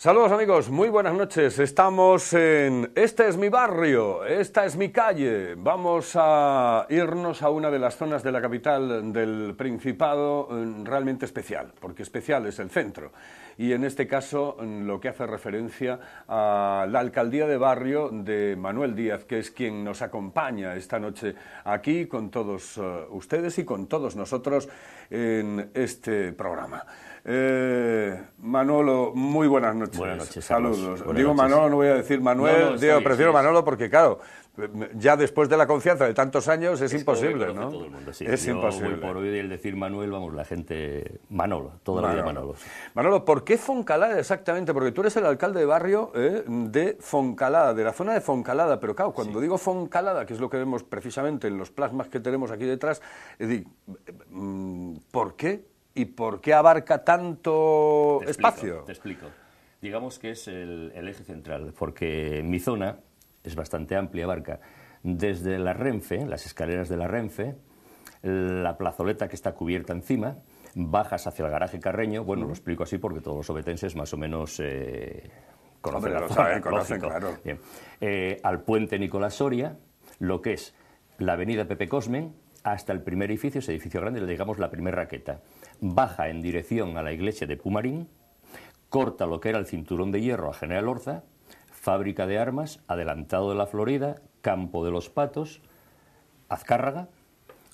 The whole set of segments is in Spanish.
Saludos amigos, muy buenas noches. Estamos en Este es mi barrio, esta es mi calle. Vamos a irnos a una de las zonas de la capital del Principado mm, realmente especial, porque especial es el centro y en este caso mm, lo que hace referencia a la alcaldía de barrio de Manuel Díaz, que es quien nos acompaña esta noche aquí con todos eh, ustedes y con todos nosotros en este programa. Eh, Manolo, muy buenas noches. Buenas noches. Saludos. Digo Manolo, no voy a decir Manuel. prefiero Manolo porque, claro, ya después de la confianza de tantos años es, imposible, ¿no? Es imposible. por hoy el decir Manuel, vamos, la gente Manolo, toda la vida Manolo. Manolo, ¿por qué Foncalada exactamente? Porque tú eres el alcalde de barrio eh, de Foncalada, de la zona de Foncalada, pero claro, cuando digo Foncalada, que es lo que vemos precisamente en los plasmas que tenemos aquí detrás, eh, mm, ¿por qué? ¿Y por qué abarca tanto espacio? Te explico. Digamos que es el, el eje central, porque mi zona es bastante amplia, barca, desde la Renfe, las escaleras de la Renfe, la plazoleta que está cubierta encima, bajas hacia el garaje Carreño, bueno, lo explico así porque todos los obetenses más o menos eh, conocen la zona, conocen, eh, al puente Nicolás Soria, lo que es la avenida Pepe Cosmen, hasta el primer edificio, ese edificio grande, le digamos la primera raqueta. Baja en dirección a la iglesia de Pumarín, corta lo que era el cinturón de hierro a General Orza, Fábrica de Armas, Adelantado de la Florida, Campo de los Patos, Azcárraga,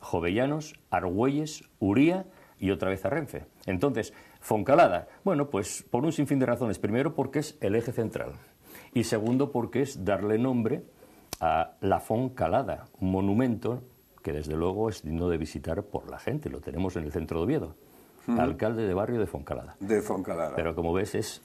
Jovellanos, Argüelles, Uría y otra vez Arrenfe. Entonces, Foncalada, bueno, pues por un sinfín de razones. Primero, porque es el eje central. Y segundo, porque es darle nombre a la Foncalada, un monumento que desde luego es digno de visitar por la gente. Lo tenemos en el centro de Oviedo. Alcalde de barrio de Foncalada. De Foncalada. Pero como ves, es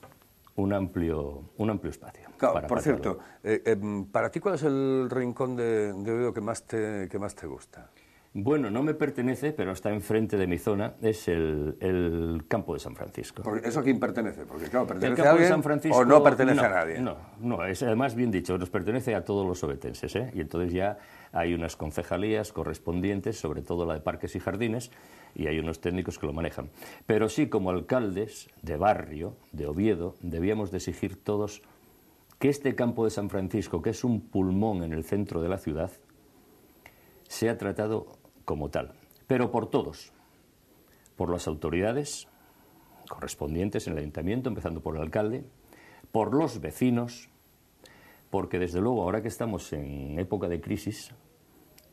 un amplio, un amplio espacio. por cierto, eh, em, ¿para ti cuál es el rincón de, de que más, te, gusta? Bueno, no me pertenece, pero está enfrente de mi zona, es el, campo de San Francisco. ¿Eso a quién pertenece? Porque claro, ¿pertenece a San Francisco, o no pertenece a nadie? No, no, es además bien dicho, nos pertenece a todos los obetenses, ¿eh? y entonces ya hay unas concejalías correspondientes, sobre todo la de parques y jardines, y hay unos técnicos que lo manejan. Pero sí, como alcaldes de barrio, de Oviedo, debíamos exigir todos que este campo de San Francisco, que es un pulmón en el centro de la ciudad, sea tratado como tal, pero por todos, por las autoridades correspondientes en el ayuntamiento, empezando por el alcalde, por los vecinos, porque desde luego ahora que estamos en época de crisis,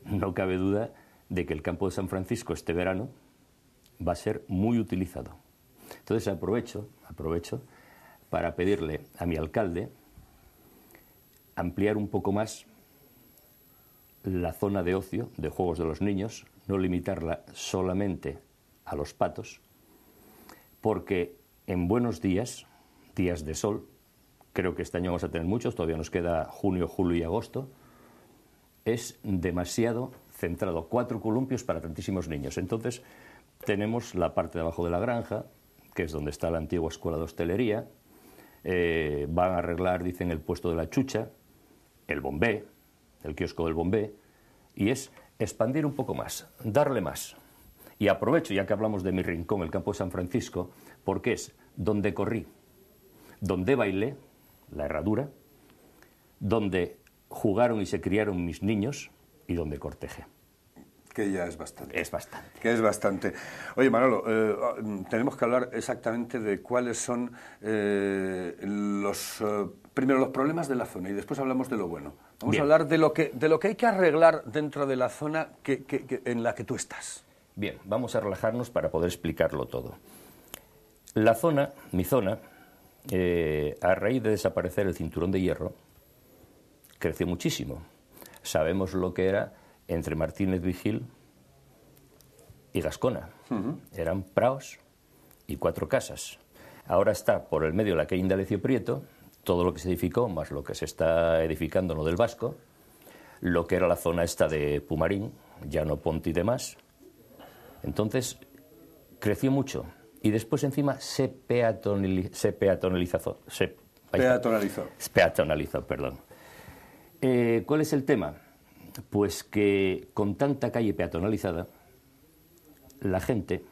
no cabe duda de que el campo de San Francisco este verano va a ser muy utilizado. Entonces aprovecho, aprovecho para pedirle a mi alcalde ampliar un poco más la zona de ocio de juegos de los niños, no limitarla solamente a los patos, porque en buenos días, días de sol, creo que este año vamos a tener muchos, todavía nos queda junio, julio y agosto, es demasiado centrado. Cuatro columpios para tantísimos niños. Entonces, tenemos la parte de abajo de la granja, que es donde está la antigua escuela de hostelería. Eh, van a arreglar, dicen, el puesto de la chucha, el bombé, el kiosco del bombé, y es expandir un poco más, darle más. Y aprovecho, ya que hablamos de mi rincón, el campo de San Francisco, porque es donde corrí, donde bailé, la herradura, donde jugaron y se criaron mis niños y donde cortejé. Que ya es bastante. Es bastante. Que es bastante. Oye, Manolo, eh, ah, tenemos que hablar exactamente de cuáles son eh, los... Eh, primero los problemas de la zona y después hablamos de lo bueno. Vamos a hablar de lo, que, de lo que hay que arreglar dentro de la zona en la que tú estás. Bien, vamos a relajarnos para poder explicarlo todo. La zona, mi zona, a raíz de desaparecer el cinturón de hierro, creció muchísimo. Sabemos lo que era entre Martínez Vigil y Gascona. Eran praos y cuatro casas. Ahora está por el medio la que Indalecio Prieto, todo lo que se edificó, más lo que se está edificando lo del Vasco, lo que era la zona esta de Pumarín, Llano Ponte y demás. Entonces, creció mucho. Y después encima se, se peatonalizó. Se, peatonalizó. perdón. Eh, ¿Cuál es el tema? Pues que con tanta calle peatonalizada, la gente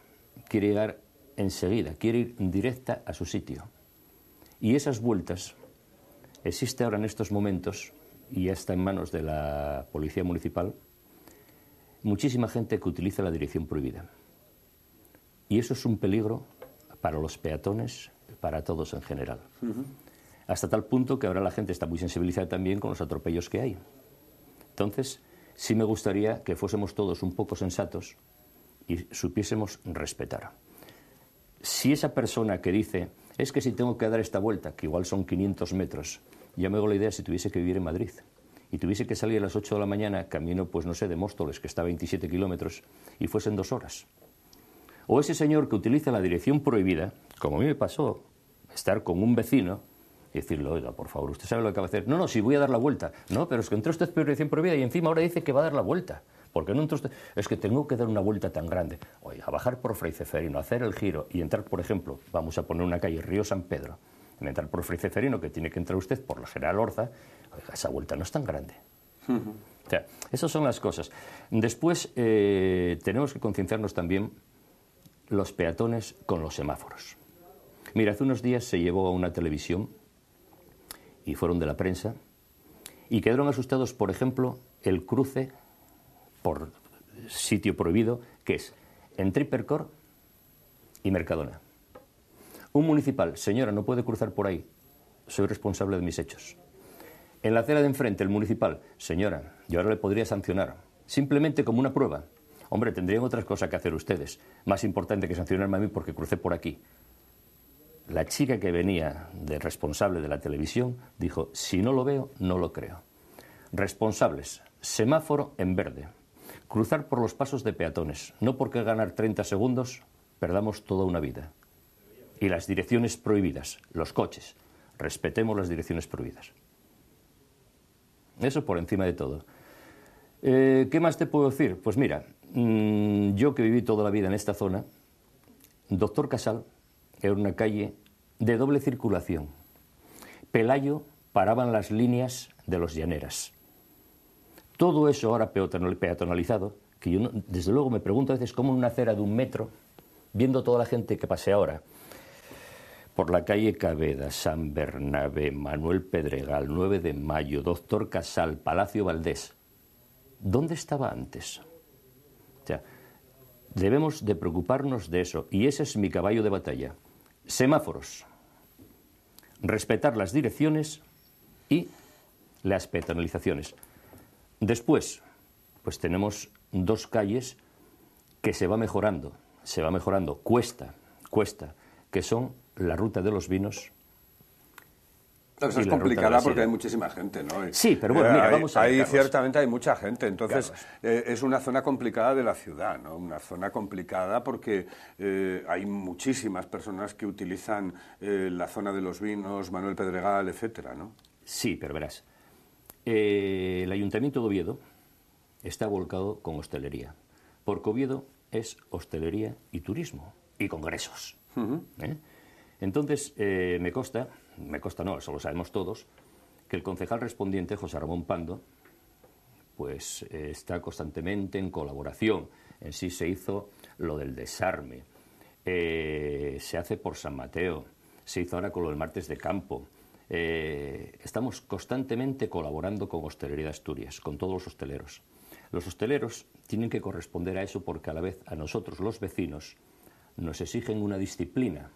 quiere llegar enseguida, quiere ir directa a su sitio. Y esas vueltas existe ahora en estos momentos, y ya está en manos de la Policía Municipal, muchísima gente que utiliza la dirección prohibida. Y eso es un peligro para los peatones, para todos en general. Hasta tal punto que ahora la gente está muy sensibilizada también con los atropellos que hay. Entonces, sí me gustaría que fuésemos todos un poco sensatos y supiésemos respetar. Si esa persona que dice, es que si tengo que dar esta vuelta, que igual son 500 metros, ya me hago la idea si tuviese que vivir en Madrid y tuviese que salir a las 8 de la mañana, camino, pues no sé, de Móstoles, que está a 27 kilómetros, y fuesen dos horas. O ese señor que utiliza la dirección prohibida, como a mí me pasó, estar con un vecino y decirle, oiga, por favor, usted sabe lo que va a hacer. No, no, si voy a dar la vuelta. No, pero es que entró usted por vida y encima ahora dice que va a dar la vuelta. Porque no entró usted? Es que tengo que dar una vuelta tan grande. Oiga, bajar por Fray Ceferino, hacer el giro y entrar, por ejemplo, vamos a poner una calle, Río San Pedro, entrar por Fray que tiene que entrar usted por la General Orza, oiga, esa vuelta no es tan grande. O sea, esas son las cosas. Después, eh, tenemos que concienciarnos también los peatones con los semáforos. Mira, hace unos días se llevó a una televisión y fueron de la prensa, y quedaron asustados, por ejemplo, el cruce por sitio prohibido, que es en Tripercor y Mercadona. Un municipal, señora, no puede cruzar por ahí, soy responsable de mis hechos. En la acera de enfrente, el municipal, señora, yo ahora le podría sancionar, simplemente como una prueba. Hombre, tendrían otras cosas que hacer ustedes, más importante que sancionarme a mí porque crucé por aquí la chica que venía de responsable de la televisión dijo, si no lo veo, no lo creo. Responsables, semáforo en verde, cruzar por los pasos de peatones, no porque ganar 30 segundos perdamos toda una vida. Y las direcciones prohibidas, los coches, respetemos las direcciones prohibidas. Eso por encima de todo. Eh, ¿Qué más te puedo decir? Pues mira, mm, yo que viví toda la vida en esta zona, doctor Casal era una calle de doble circulación. Pelayo paraban las líneas de los llaneras. Todo eso ahora peatonalizado, que yo desde luego me pregunto a veces cómo en una acera de un metro, viendo toda la gente que pase ahora, por la calle Caveda, San Bernabé, Manuel Pedregal, 9 de Mayo, Doctor Casal, Palacio Valdés, ¿dónde estaba antes? debemos de preocuparnos de eso, y ese es mi caballo de batalla. Semáforos. Respetar las direcciones y las peatonalizaciones. Después, pues tenemos dos calles que se va mejorando, se va mejorando, cuesta, cuesta, que son la ruta de los vinos es complicada porque hay muchísima gente, ¿no? sí, pero bueno, eh, mira, vamos a Ahí ciertamente hay mucha gente, entonces eh, es una zona complicada de la ciudad, ¿no? Una zona complicada porque eh, hay muchísimas personas que utilizan la zona de los vinos, Manuel Pedregal, etcétera, ¿no? Sí, pero verás, el Ayuntamiento de Oviedo está volcado con hostelería, porque Oviedo es hostelería y turismo y congresos. Entonces, me consta me consta no, eso lo sabemos todos, que el concejal respondiente, José Ramón Pando, pues eh, está constantemente en colaboración. En sí se hizo lo del desarme, eh, se hace por San Mateo, se hizo ahora con lo del martes de campo. Eh, estamos constantemente colaborando con Hostelería de Asturias, con todos los hosteleros. Los hosteleros tienen que corresponder a eso porque a la vez a nosotros los vecinos nos exigen una disciplina.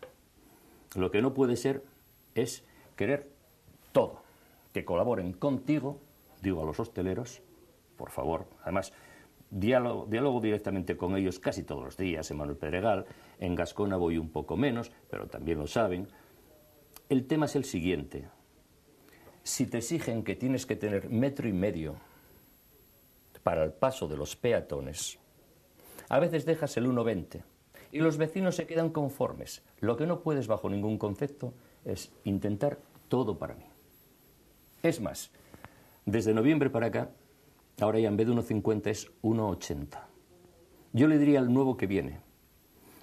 Lo que no puede ser es querer todo, que colaboren contigo, digo a los hosteleros, por favor, además, diálogo, directamente con ellos casi todos los días, en Manuel Pedregal, en Gascona voy un poco menos, pero también lo saben. El tema es el siguiente, si te exigen que tienes que tener metro y medio para el paso de los peatones, a veces dejas el 1,20 y los vecinos se quedan conformes. Lo que no puedes bajo ningún concepto es intentar todo para mí. Es más, desde noviembre para acá, ahora ya en vez de 1,50 es 1,80. Yo le diría al nuevo que viene,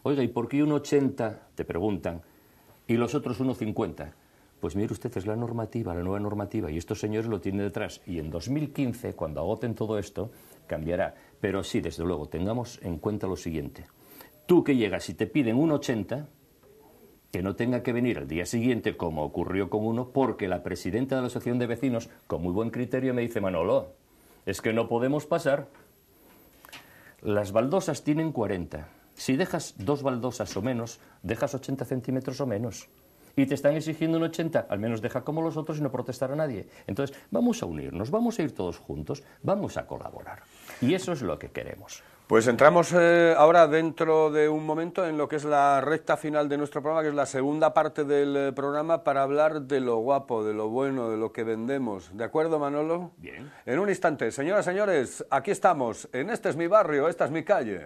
oiga, ¿y por qué 1,80? Te preguntan, y los otros 1,50. Pues mire usted, es la normativa, la nueva normativa, y estos señores lo tienen detrás. Y en 2015, cuando agoten todo esto, cambiará. Pero sí, desde luego, tengamos en cuenta lo siguiente. Tú que llegas y te piden 1,80, que no tenga que venir al día siguiente, como ocurrió con uno, porque la presidenta de la Asociación de Vecinos, con muy buen criterio, me dice, Manolo, es que no podemos pasar. Las baldosas tienen 40. Si dejas dos baldosas o menos, dejas 80 centímetros o menos. Y te están exigiendo un 80, al menos deja como los otros y no protestar a nadie. Entonces, vamos a unirnos, vamos a ir todos juntos, vamos a colaborar. Y eso es lo que queremos. Pues entramos eh, ahora dentro de un momento en lo que es la recta final de nuestro programa, que es la segunda parte del eh, programa para hablar de lo guapo, de lo bueno, de lo que vendemos. ¿De acuerdo, Manolo? Bien. En un instante, señoras, señores, aquí estamos, en Este es mi barrio, esta es mi calle.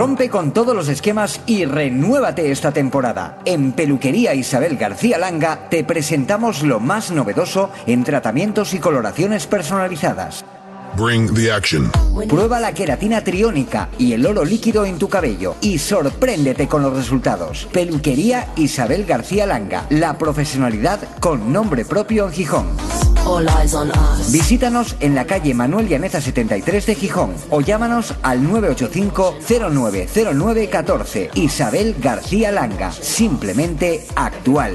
Rompe con todos los esquemas y renuévate esta temporada. En Peluquería Isabel García Langa te presentamos lo más novedoso en tratamientos y coloraciones personalizadas. Bring the action. Prueba la queratina triónica y el oro líquido en tu cabello y sorpréndete con los resultados. Peluquería Isabel García Langa, la profesionalidad con nombre propio en Gijón. Visítanos en la calle Manuel Llaneza 73 de Gijón o llámanos al 985-090914. Isabel García Langa, simplemente actual.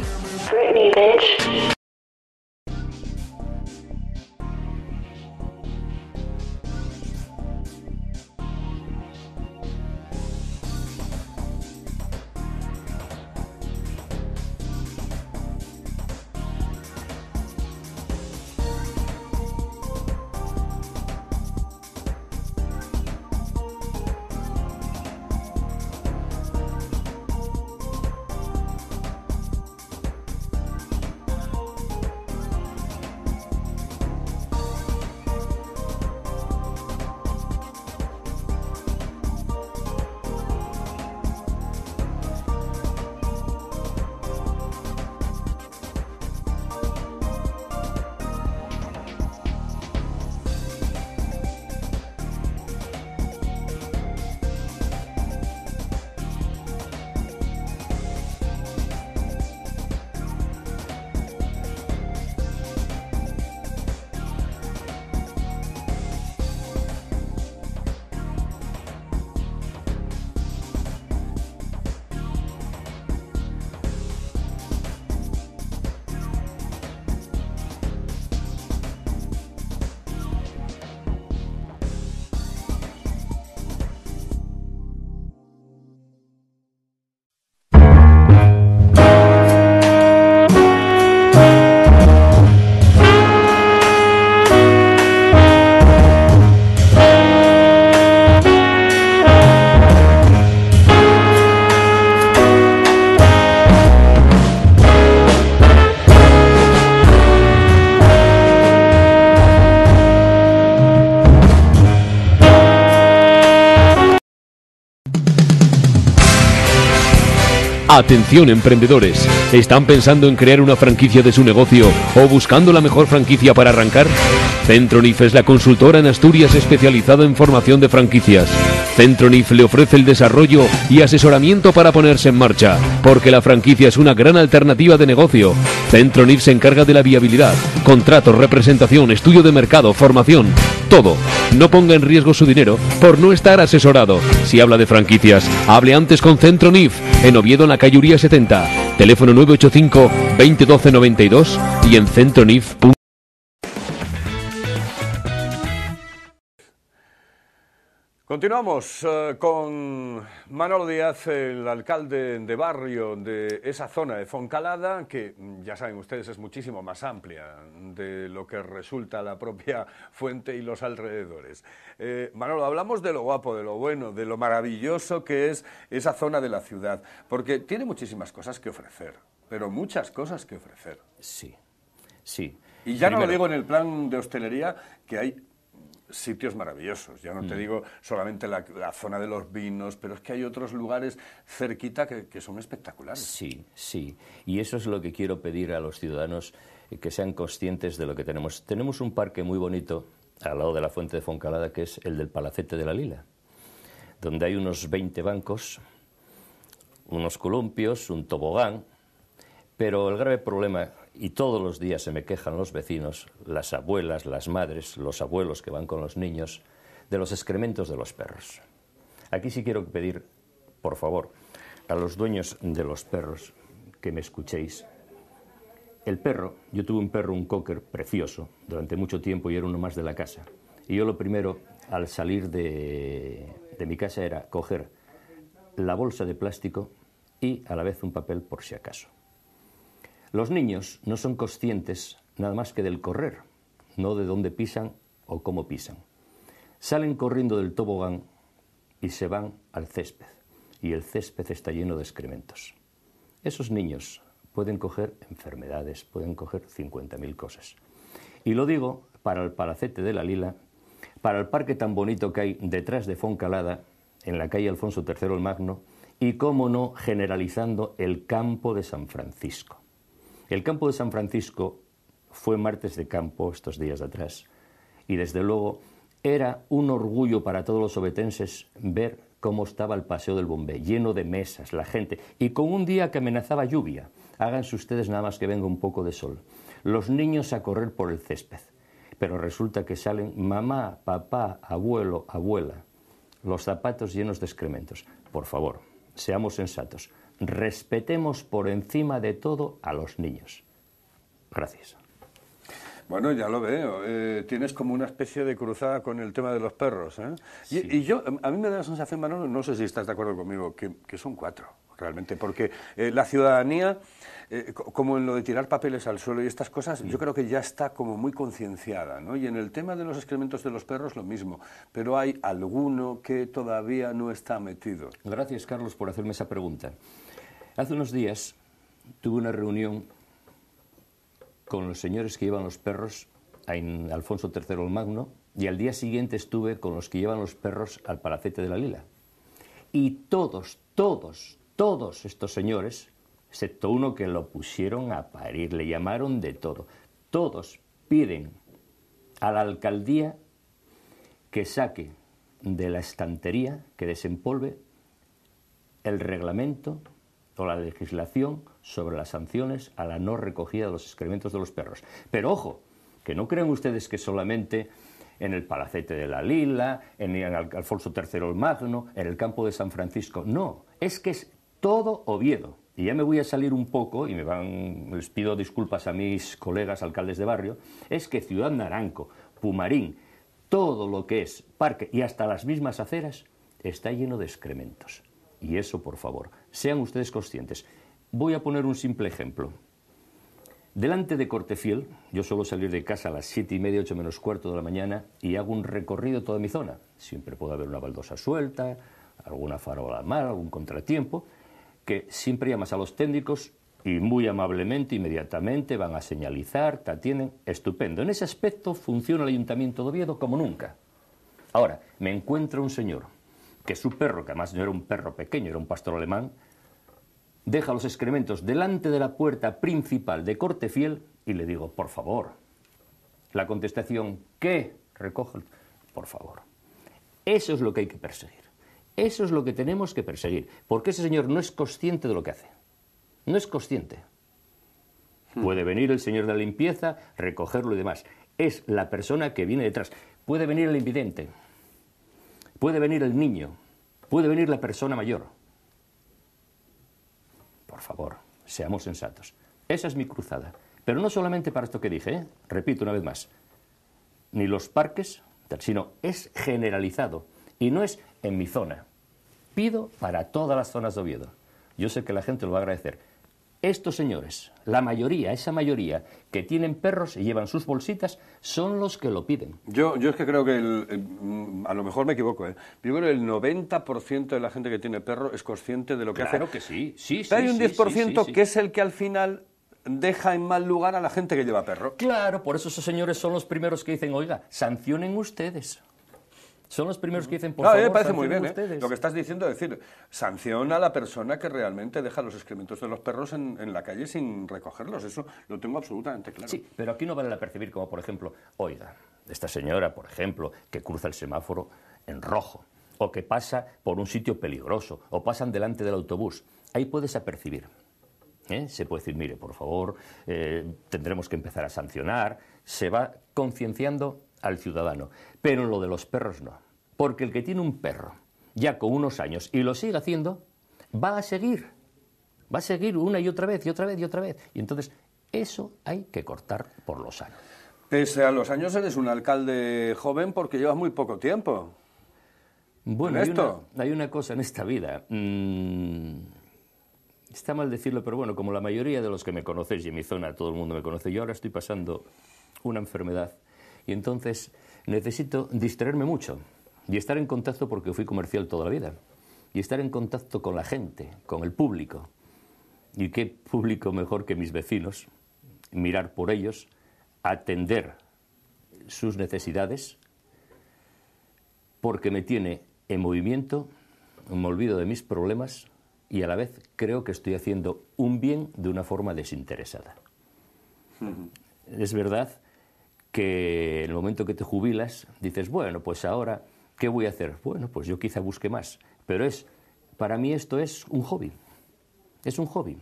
Atención emprendedores, ¿están pensando en crear una franquicia de su negocio o buscando la mejor franquicia para arrancar? Centro NIF es la consultora en Asturias especializada en formación de franquicias. Centro NIF le ofrece el desarrollo y asesoramiento para ponerse en marcha, porque la franquicia es una gran alternativa de negocio. Centro NIF se encarga de la viabilidad, contratos, representación, estudio de mercado, formación todo. No ponga en riesgo su dinero por no estar asesorado. Si habla de franquicias, hable antes con Centro NIF, en Oviedo, en la calle Uría 70. Teléfono 985 2012 92 y en centronif.com. Continuamos eh, con Manolo Díaz, el alcalde de barrio de esa zona de Foncalada, que mm, ya saben ustedes es muchísimo más amplia de lo que resulta la propia fuente y los alrededores. Eh, Manolo, hablamos de lo guapo, de lo bueno, de lo maravilloso que es esa zona de la ciudad, porque tiene muchísimas cosas que ofrecer, pero muchas cosas que ofrecer. Sí, sí. Y ya no lo digo en el plan de hostelería, que hay sitios maravillosos. Ya no te mm. digo solamente la, zona de los vinos, pero es que hay otros lugares cerquita que, que son espectaculares. Sí, sí. Y eso es lo que quiero pedir a los ciudadanos eh, que sean conscientes de lo que tenemos. Tenemos un parque muy bonito al lado de la fuente de Foncalada, que es el del Palacete de la Lila, donde hay unos 20 bancos, unos columpios, un tobogán, pero el grave problema y todos los días se me quejan los vecinos, las abuelas, las madres, los abuelos que van con los niños, de los excrementos de los perros. Aquí sí quiero pedir, por favor, a los dueños de los perros que me escuchéis. El perro, yo tuve un perro, un cocker precioso, durante mucho tiempo y era uno más de la casa. Y yo lo primero, al salir de, de mi casa, era coger la bolsa de plástico y a la vez un papel por si acaso. Los niños no son conscientes nada más que del correr, no de dónde pisan o cómo pisan. Salen corriendo del tobogán y se van al césped, y el césped está lleno de excrementos. Esos niños pueden coger enfermedades, pueden coger 50.000 cosas. Y lo digo para el Palacete de la Lila, para el parque tan bonito que hay detrás de Foncalada, en la calle Alfonso III el Magno, y cómo no generalizando el campo de San Francisco. El campo de San Francisco fue martes de campo estos días atrás y desde luego era un orgullo para todos los obetenses ver cómo estaba el Paseo del Bombé, lleno de mesas, la gente, y con un día que amenazaba lluvia. Háganse ustedes nada más que venga un poco de sol. Los niños a correr por el césped. Pero resulta que salen mamá, papá, abuelo, abuela, los zapatos llenos de excrementos. Por favor, seamos sensatos respetemos por encima de todo a los niños. Gracias. Bueno, ya lo veo. Eh, tienes como una especie de cruzada con el tema de los perros. ¿eh? Y, yo, a mí me da la sensación, Manolo, no sé si estás de acuerdo conmigo, que son cuatro realmente, porque eh, la ciudadanía, eh, como en lo de tirar papeles al suelo y estas cosas, yo creo que ya está como muy concienciada, ¿no? Y en el tema de los excrementos de los perros lo mismo, pero hay alguno que todavía no está metido. Gracias, Carlos, por hacerme esa pregunta. Hace unos días tuve una reunión con los señores que llevan los perros a Alfonso III el Magno y al día siguiente estuve con los que llevan los perros al Palacete de la Lila. Y todos, todos, todos estos señores, excepto uno que lo pusieron a parir, le llamaron de todo, todos piden a la alcaldía que saque de la estantería, que desempolve el reglamento o la legislación sobre las sanciones a la no recogida de los excrementos de los perros. Pero ojo, que no crean ustedes que solamente en el Palacete de la Lila, en el Alfonso III el Magno, en el campo de San Francisco. No, es que es todo Oviedo. Y ya me voy a salir un poco, y me van, les pido disculpas a mis colegas alcaldes de barrio, es que Ciudad Naranco, Pumarín, todo lo que es parque y hasta las mismas aceras está lleno de excrementos. Y eso, por favor, sean ustedes conscientes. Voy a poner un simple ejemplo. Delante de Cortefiel, yo suelo salir de casa a las siete y media, ocho menos cuarto de la mañana y hago un recorrido toda mi zona. Siempre puede haber una baldosa suelta, alguna farola mal, algún contratiempo, que siempre llamas a los técnicos y muy amablemente, inmediatamente van a señalizar, te atienden, estupendo. En ese aspecto funciona el Ayuntamiento de Oviedo como nunca. Ahora, me encuentro un señor que su perro, que además no era un perro pequeño, era un pastor alemán, deja los excrementos delante de la puerta principal de corte fiel y le digo, por favor. La contestación, ¿qué? Recoge, por favor. Eso es lo que hay que perseguir. Eso es lo que tenemos que perseguir, porque ese señor no es consciente de lo que hace. No es consciente. Hmm. Puede venir el señor de la limpieza, recogerlo y demás. Es la persona que viene detrás. Puede venir el invidente, puede venir el niño, puede venir la persona mayor. Por favor, seamos sensatos. Esa es mi cruzada. Pero no solamente para esto que dije, ¿eh? repito una vez más, ni los parques, sino es generalizado. Y no es en mi zona. Pido para todas las zonas de Oviedo. Yo sé que la gente lo va a agradecer. Estos señores, la mayoría, esa mayoría, que tienen perros y llevan sus bolsitas, son los que lo piden. Yo, es que creo que, mm, a lo mejor me equivoco, ¿eh? primero el 90% de la gente que tiene perro es consciente de lo que hace. Claro que sí, sí, sí. Pero hay un diez 10% que es el que al final deja en mal lugar a la gente que lleva perro. Claro, por eso esos señores son los primeros que dicen, oiga, sancionen ustedes. Son los primeros que dicen, por favor, me parece muy bien ¿eh? lo que estás diciendo, es decir, sanciona a la persona que realmente deja los excrementos de los perros en, la calle sin recogerlos, eso lo tengo absolutamente claro. Sí, pero aquí no vale la percibir como, por ejemplo, oiga, esta señora, por ejemplo, que cruza el semáforo en rojo, o que pasa por un sitio peligroso, o pasan delante del autobús, ahí puedes apercibir. ¿eh? Se puede decir, mire, por favor, eh, tendremos que empezar a sancionar. Se va concienciando al ciudadano. Pero en lo de los perros no. Porque el que tiene un perro ya con unos años y lo sigue haciendo, va a seguir. Va a seguir una y otra vez, y otra vez, y otra vez. Y entonces eso hay que cortar por los años. Pese a los años eres un alcalde joven porque llevas muy poco tiempo. Bueno, hay una, hay una, cosa en esta vida. Mm, está mal decirlo, pero bueno, como la mayoría de los que me conocéis y en mi zona todo el mundo me conoce, yo ahora estoy pasando una enfermedad y entonces necesito distraerme mucho y estar en contacto porque fui comercial toda la vida. Y estar en contacto con la gente, con el público. ¿Y qué público mejor que mis vecinos? Mirar por ellos, atender sus necesidades, porque me tiene en movimiento, me olvido de mis problemas y a la vez creo que estoy haciendo un bien de una forma desinteresada. Es verdad que en el momento que te jubilas dices, bueno, pues ahora, ¿qué voy a hacer? Bueno, pues yo quizá busque más. Pero es, para mí esto es un hobby. Es un hobby.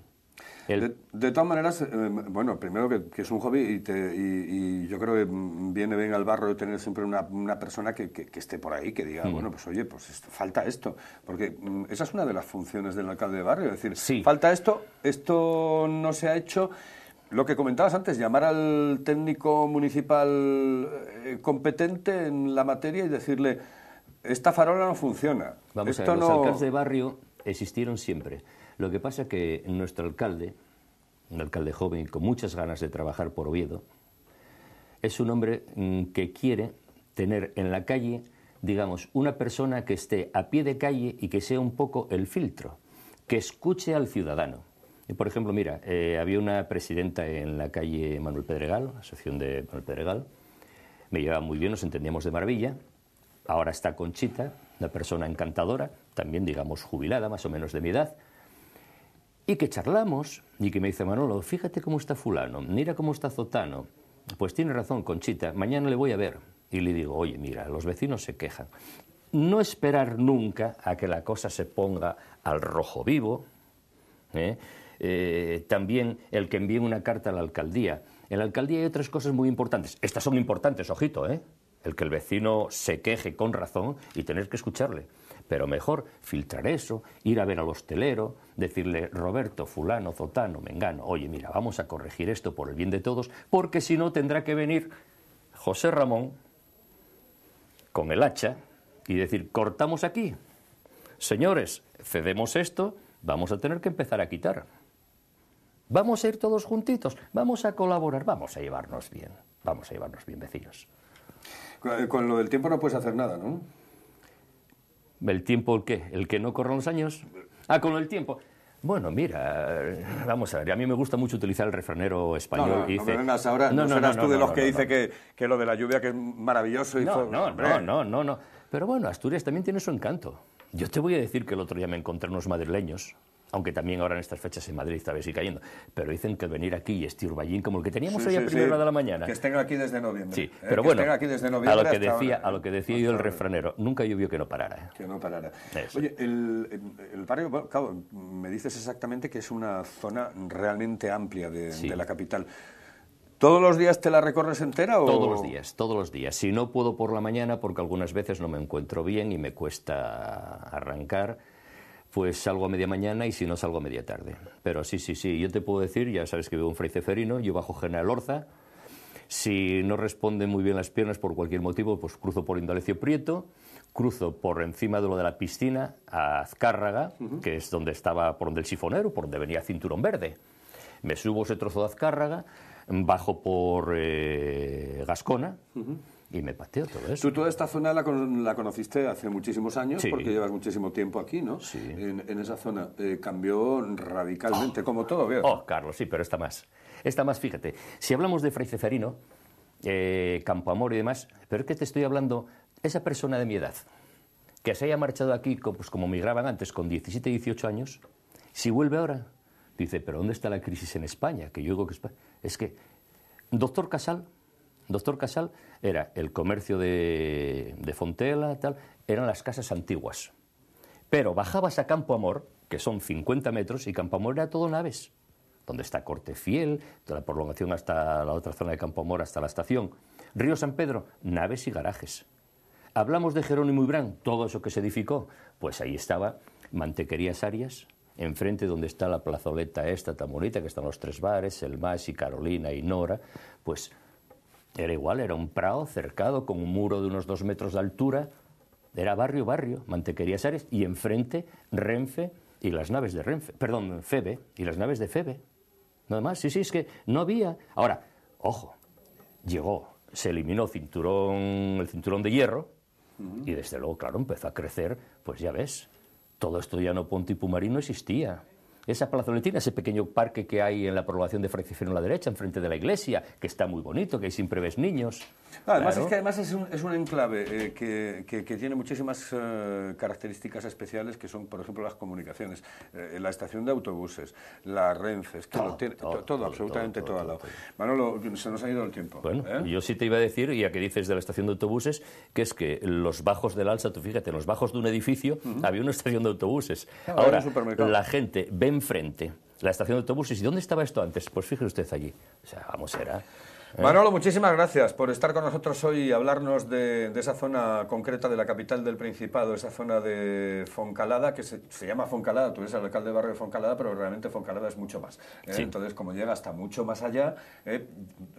De, todas maneras, eh, eh, bueno, primero que, es un hobby y, yo creo que viene bien al barrio tener siempre una, persona que, esté por ahí, que diga, bueno, pues oye, pues falta esto. Porque mm, esa es una de las funciones del alcalde de barrio, es decir, falta esto, esto no se ha hecho. Lo que comentabas antes, llamar al técnico municipal eh, competente en la materia y decirle, esta farola no funciona. Vamos a ver, los alcaldes de barrio existieron siempre. Lo que pasa es que nuestro alcalde, un alcalde joven con muchas ganas de trabajar por Oviedo, es un hombre mm, que quiere tener en la calle, digamos, una persona que esté a pie de calle y que sea un poco el filtro, que escuche al ciudadano. Por ejemplo, mira, eh, había una presidenta en la calle Manuel Pedregal, asociación de Manuel Pedregal, me llevaba muy bien, nos entendíamos de maravilla. Ahora está Conchita, una persona encantadora, también digamos jubilada, más o menos de mi edad, y que charlamos y que me dice Manolo, fíjate cómo está fulano, mira cómo está Zotano. Pues tiene razón, Conchita, mañana le voy a ver. Y le digo, oye, mira, los vecinos se quejan. No esperar nunca a que la cosa se ponga al rojo vivo, ¿eh? Eh, también el que envíe una carta a la alcaldía. En la alcaldía hay otras cosas muy importantes. Estas son importantes, ojito, ¿eh? El que el vecino se queje con razón y tener que escucharle. Pero mejor filtrar eso, ir a ver al hostelero, decirle, Roberto, fulano, zotano, mengano, oye, mira, vamos a corregir esto por el bien de todos, porque si no tendrá que venir José Ramón con el hacha y decir, cortamos aquí. Señores, cedemos esto, vamos a tener que empezar a quitar. Vamos a ir todos juntitos, vamos a colaborar, vamos a llevarnos bien, vamos a llevarnos bien, vecinos. Con eh, lo del tiempo no puedes hacer nada, ¿no? ¿El tiempo el qué? ¿El que no corran los años? Ah, con el tiempo. Bueno, mira, vamos a ver, a mí me gusta mucho utilizar el refranero español. No, dice, no no, serás tú de los que dice que, lo de la lluvia que es maravilloso. Y no, no, no, no, no. Pero bueno, Asturias también tiene su encanto. Yo te voy a decir que el otro día me encontré unos madrileños aunque también ahora en estas fechas en Madrid está vez cayendo. Pero dicen que venir aquí y estirballín como el que teníamos hoy a primera hora de la mañana. Que estén aquí desde noviembre. Sí, ¿eh? pero que bueno, aquí desde noviembre a lo que ¿eh? decía, a lo que decía yo el refranero, nunca llovió que no parara. ¿eh? Que no parara. Oye, el, barrio, claro, me dices exactamente que es una zona realmente amplia de, de la capital. ¿Todos los días te la recorres entera o...? Todos los días, todos los días. Si no puedo por la mañana, porque algunas veces no me encuentro bien y me cuesta arrancar pues salgo a media mañana y si no salgo a media tarde. Pero sí, sí, sí, yo te puedo decir, ya sabes que vivo en Ceferino, yo bajo General Orza, si no responden muy bien las piernas por cualquier motivo, pues cruzo por Indalecio Prieto, cruzo por encima de lo de la piscina a Azcárraga, que es donde estaba, por donde el sifonero, por donde venía Cinturón Verde. Me subo ese trozo de Azcárraga, bajo por eh, Gascona, y me pateo todo eso. Tú toda esta zona la, conociste hace muchísimos años porque llevas muchísimo tiempo aquí, ¿no? Sí. En, esa zona eh, cambió radicalmente, oh. como todo, veo. Oh, Carlos, sí, pero está más. Está más, fíjate. Si hablamos de Fray Cesarino, eh, Campoamor y demás, pero es que te estoy hablando esa persona de mi edad que se haya marchado aquí, pues como migraban antes, con 17, 18 años, si vuelve ahora, dice, pero ¿dónde está la crisis en España? Que yo digo que España... Es que, doctor Casal, Doctor Casal era el comercio de, Fontela, tal, eran las casas antiguas. Pero bajabas a Campo Amor, que son 50 metros, y Campo Amor era todo naves, donde está Corte Fiel, toda la prolongación hasta la otra zona de Campo Amor, hasta la estación. Río San Pedro, naves y garajes. Hablamos de Jerónimo Ibrán, todo eso que se edificó, pues ahí estaba Mantequerías Arias, enfrente donde está la plazoleta esta tan bonita, que están los tres bares, el Más y Carolina y Nora, pues era igual, era un prado cercado con un muro de unos dos metros de altura. Era barrio, barrio, Mantequerías Ares. Y enfrente, Renfe y las naves de Renfe. Perdón, Febe y las naves de Febe. Nada más. Sí, sí, es que no había. Ahora, ojo, llegó, se eliminó cinturón, el cinturón de hierro. Y desde luego, claro, empezó a crecer, pues ya ves, todo esto ya no Ponte y Pumarino existía esa Plaza ese pequeño parque que hay en la población de Francisco en la derecha, enfrente de la iglesia, que está muy bonito, que ahí siempre ves niños además, es que además es un, es un enclave eh, que, tiene muchísimas eh, características especiales que son, por ejemplo, las comunicaciones, eh, la estación de autobuses, las rences, todo, lo tiene, todo, absolutamente todo, al lado. Manolo, se nos ha ido el tiempo. Bueno, yo sí te iba a decir, ya que dices de la estación de autobuses, que es que los bajos del alza, tú fíjate, en los bajos de un edificio había una estación de autobuses. Ah, Ahora, la gente ve enfrente la estación de autobuses. ¿Y dónde estaba esto antes? Pues fíjese usted allí. O sea, vamos, era... ¿Eh? Manolo, muchísimas gracias por estar con nosotros hoy y hablarnos de, esa zona concreta de la capital del Principado, esa zona de Foncalada, que se, llama Foncalada, tú eres el alcalde del barrio de Foncalada, pero realmente Foncalada es mucho más. ¿eh? Entonces, como llega hasta mucho más allá, ¿eh?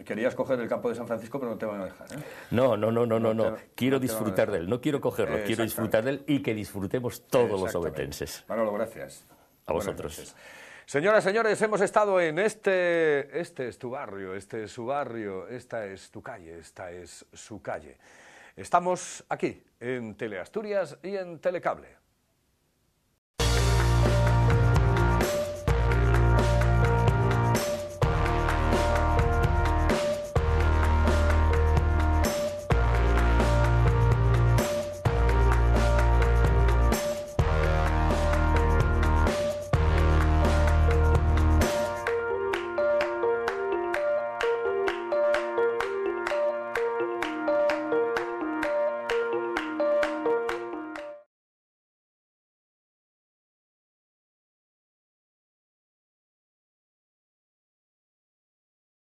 querías coger el campo de San Francisco, pero no te van a dejar. ¿eh? No, no, no, no, no, no. Quiero disfrutar de él, no quiero cogerlo, quiero disfrutar de él y que disfrutemos todos los obetenses. Manolo, gracias. A vosotros. Señoras, señores, hemos estado en este, este es tu barrio, este es su barrio, esta es tu calle, esta es su calle. Estamos aquí, en Teleasturias y en Telecable.